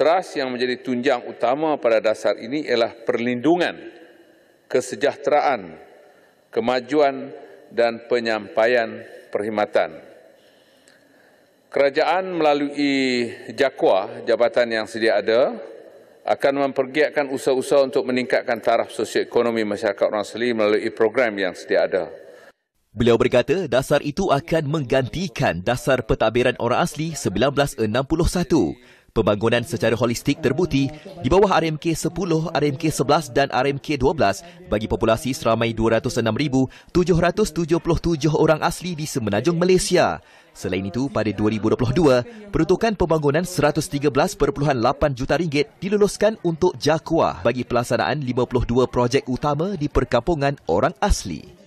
Trust yang menjadi tunjang utama pada dasar ini ialah perlindungan, kesejahteraan, kemajuan dan penyampaian perkhidmatan. Kerajaan melalui JAKWA, jabatan yang sedia ada, akan mempergiatkan usaha-usaha untuk meningkatkan taraf sosioekonomi masyarakat orang asli melalui program yang sedia ada. Beliau berkata dasar itu akan menggantikan dasar pentadbiran orang asli 1961 Pembangunan secara holistik terbukti di bawah RMK 10, RMK 11 dan RMK 12 bagi populasi seramai 206,777 orang asli di Semenanjung Malaysia. Selain itu, pada 2022, peruntukan pembangunan 113.8 juta ringgit diluluskan untuk Jakua bagi pelaksanaan 52 projek utama di perkampungan orang asli.